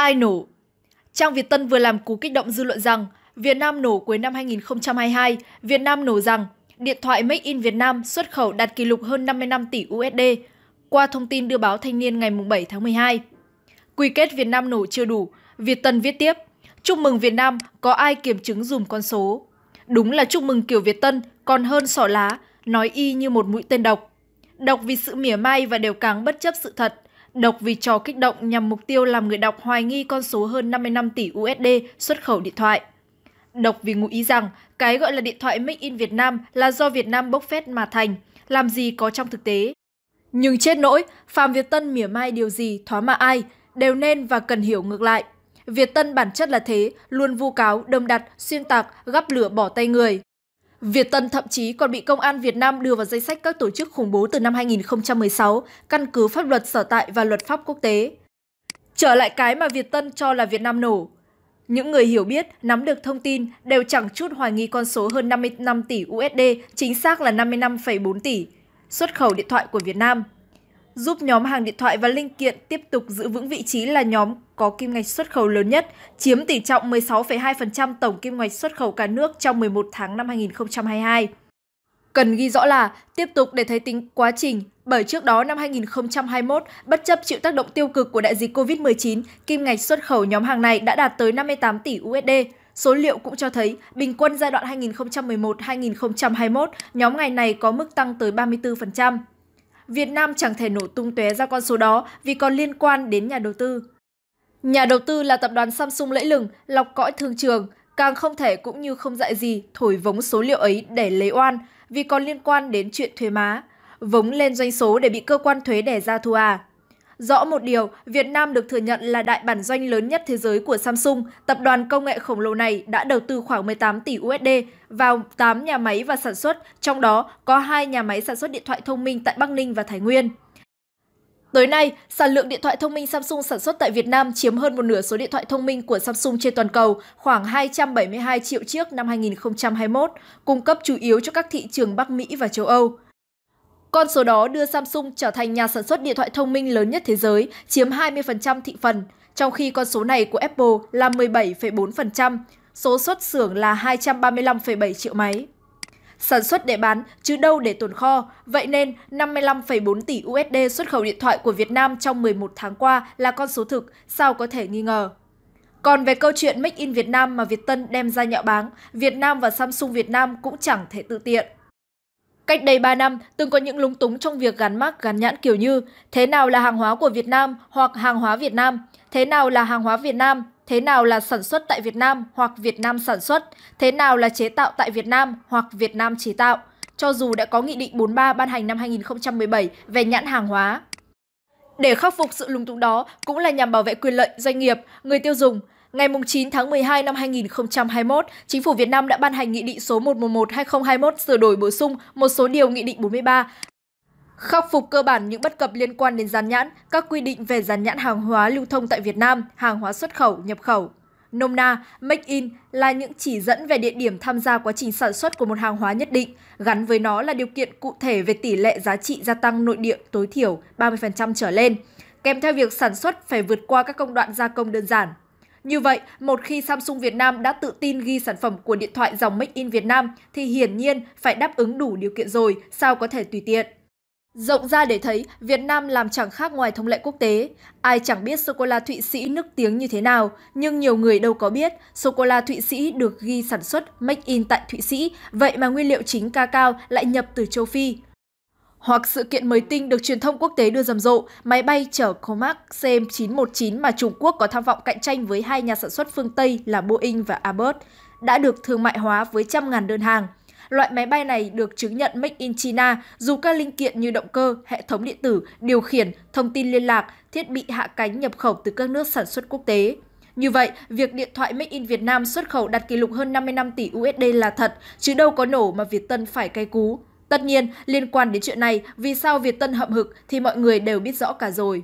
Ai nổ? Trang Việt Tân vừa làm cú kích động dư luận rằng Việt Nam nổ cuối năm 2022, Việt Nam nổ rằng điện thoại Make in Việt Nam xuất khẩu đạt kỷ lục hơn 55 tỷ USD, qua thông tin đưa báo Thanh niên ngày 7 tháng 12. Quy kết Việt Nam nổ chưa đủ, Việt Tân viết tiếp, chúc mừng Việt Nam, có ai kiểm chứng dùm con số. Đúng là chúc mừng kiểu Việt Tân, còn hơn sỏ lá, nói y như một mũi tên độc. Độc vì sự mỉa mai và đều càng bất chấp sự thật, Độc vì trò kích động nhằm mục tiêu làm người đọc hoài nghi con số hơn 55 tỷ USD xuất khẩu điện thoại. Độc vì ngụ ý rằng cái gọi là điện thoại Make in Việt Nam là do Việt Nam bốc phét mà thành, làm gì có trong thực tế. Nhưng chết nỗi, Phạm Việt Tân mỉa mai điều gì, thóa mà ai, đều nên và cần hiểu ngược lại. Việt Tân bản chất là thế, luôn vu cáo, đâm đặt, xuyên tạc, gắp lửa bỏ tay người. Việt Tân thậm chí còn bị Công an Việt Nam đưa vào danh sách các tổ chức khủng bố từ năm 2016, căn cứ pháp luật sở tại và luật pháp quốc tế. Trở lại cái mà Việt Tân cho là Việt Nam nổ. Những người hiểu biết, nắm được thông tin đều chẳng chút hoài nghi con số hơn 55 tỷ USD, chính xác là 55,4 tỷ, xuất khẩu điện thoại của Việt Nam giúp nhóm hàng điện thoại và linh kiện tiếp tục giữ vững vị trí là nhóm có kim ngạch xuất khẩu lớn nhất, chiếm tỷ trọng 16,2% tổng kim ngạch xuất khẩu cả nước trong 11 tháng năm 2022. Cần ghi rõ là tiếp tục để thấy tính quá trình, bởi trước đó năm 2021, bất chấp chịu tác động tiêu cực của đại dịch COVID-19, kim ngạch xuất khẩu nhóm hàng này đã đạt tới 58 tỷ USD. Số liệu cũng cho thấy, bình quân giai đoạn 2011-2021, nhóm ngành này có mức tăng tới 34%. Việt Nam chẳng thể nổ tung tóe ra con số đó vì còn liên quan đến nhà đầu tư. Nhà đầu tư là tập đoàn Samsung lẫy lừng, lọc cõi thương trường, càng không thể cũng như không dạy gì thổi vống số liệu ấy để lấy oan vì còn liên quan đến chuyện thuế má. Vống lên doanh số để bị cơ quan thuế đẻ ra thu à. Rõ một điều, Việt Nam được thừa nhận là đại bản doanh lớn nhất thế giới của Samsung. Tập đoàn công nghệ khổng lồ này đã đầu tư khoảng 18 tỷ USD vào 8 nhà máy và sản xuất, trong đó có 2 nhà máy sản xuất điện thoại thông minh tại Bắc Ninh và Thái Nguyên. Tới nay, sản lượng điện thoại thông minh Samsung sản xuất tại Việt Nam chiếm hơn một nửa số điện thoại thông minh của Samsung trên toàn cầu, khoảng 272 triệu chiếc năm 2021, cung cấp chủ yếu cho các thị trường Bắc Mỹ và châu Âu. Con số đó đưa Samsung trở thành nhà sản xuất điện thoại thông minh lớn nhất thế giới, chiếm 20% thị phần, trong khi con số này của Apple là 17,4%, số xuất xưởng là 235,7 triệu máy. Sản xuất để bán, chứ đâu để tồn kho, vậy nên 55,4 tỷ USD xuất khẩu điện thoại của Việt Nam trong 11 tháng qua là con số thực, sao có thể nghi ngờ. Còn về câu chuyện Make in Việt Nam mà Việt Tân đem ra nhạo báng, Việt Nam và Samsung Việt Nam cũng chẳng thể tự tiện. Cách đây 3 năm, từng có những lúng túng trong việc gắn mác gắn nhãn kiểu như thế nào là hàng hóa của Việt Nam hoặc hàng hóa Việt Nam, thế nào là hàng hóa Việt Nam, thế nào là sản xuất tại Việt Nam hoặc Việt Nam sản xuất, thế nào là chế tạo tại Việt Nam hoặc Việt Nam chế tạo, cho dù đã có Nghị định 43 ban hành năm 2017 về nhãn hàng hóa. Để khắc phục sự lúng túng đó cũng là nhằm bảo vệ quyền lợi doanh nghiệp, người tiêu dùng, Ngày 9 tháng 12 năm 2021, Chính phủ Việt Nam đã ban hành Nghị định số 111-2021 sửa đổi bổ sung một số điều Nghị định 43, khắc phục cơ bản những bất cập liên quan đến dán nhãn, các quy định về dán nhãn hàng hóa lưu thông tại Việt Nam, hàng hóa xuất khẩu, nhập khẩu. Nôm na, make in là những chỉ dẫn về địa điểm tham gia quá trình sản xuất của một hàng hóa nhất định, gắn với nó là điều kiện cụ thể về tỷ lệ giá trị gia tăng nội địa tối thiểu 30% trở lên, kèm theo việc sản xuất phải vượt qua các công đoạn gia công đơn giản. Như vậy, một khi Samsung Việt Nam đã tự tin ghi sản phẩm của điện thoại dòng Make in Việt Nam thì hiển nhiên phải đáp ứng đủ điều kiện rồi, sao có thể tùy tiện. Rộng ra để thấy, Việt Nam làm chẳng khác ngoài thông lệ quốc tế. Ai chẳng biết sô-cô-la Thụy Sĩ nước tiếng như thế nào, nhưng nhiều người đâu có biết sô-cô-la Thụy Sĩ được ghi sản xuất make in tại Thụy Sĩ, vậy mà nguyên liệu chính cacao lại nhập từ châu Phi hoặc sự kiện mới tinh được truyền thông quốc tế đưa rầm rộ, máy bay chở Comac CM919 mà Trung Quốc có tham vọng cạnh tranh với hai nhà sản xuất phương Tây là Boeing và Airbus, đã được thương mại hóa với trăm ngàn đơn hàng. Loại máy bay này được chứng nhận Make in China dù các linh kiện như động cơ, hệ thống điện tử, điều khiển, thông tin liên lạc, thiết bị hạ cánh nhập khẩu từ các nước sản xuất quốc tế. Như vậy, việc điện thoại Make in Việt Nam xuất khẩu đạt kỷ lục hơn 55 tỷ USD là thật, chứ đâu có nổ mà Việt Tân phải cay cú. Tất nhiên, liên quan đến chuyện này, vì sao Việt Tân hậm hực thì mọi người đều biết rõ cả rồi.